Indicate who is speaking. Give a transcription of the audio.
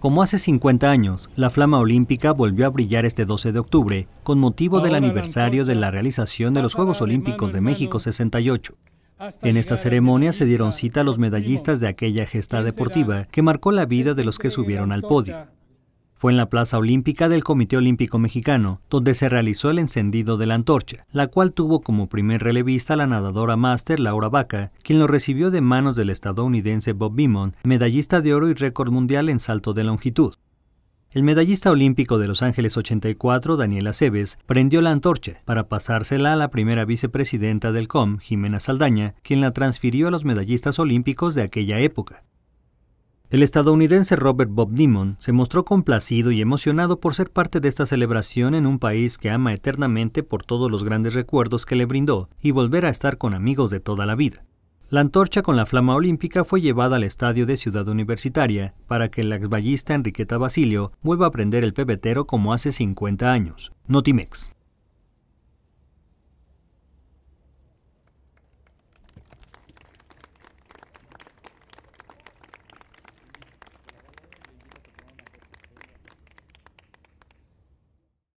Speaker 1: Como hace 50 años, la flama olímpica volvió a brillar este 12 de octubre con motivo del aniversario de la realización de los Juegos Olímpicos de México 68. En esta ceremonia se dieron cita a los medallistas de aquella gesta deportiva que marcó la vida de los que subieron al podio. Fue en la Plaza Olímpica del Comité Olímpico Mexicano, donde se realizó el encendido de la antorcha, la cual tuvo como primer relevista la nadadora máster Laura Vaca, quien lo recibió de manos del estadounidense Bob Beamon, medallista de oro y récord mundial en salto de longitud. El medallista olímpico de Los Ángeles 84, Daniel Aceves, prendió la antorcha para pasársela a la primera vicepresidenta del COM, Jimena Saldaña, quien la transfirió a los medallistas olímpicos de aquella época. El estadounidense Robert Bob Dimon se mostró complacido y emocionado por ser parte de esta celebración en un país que ama eternamente por todos los grandes recuerdos que le brindó y volver a estar con amigos de toda la vida. La antorcha con la flama olímpica fue llevada al estadio de Ciudad Universitaria para que la exballista Enriqueta Basilio vuelva a prender el pebetero como hace 50 años. Notimex.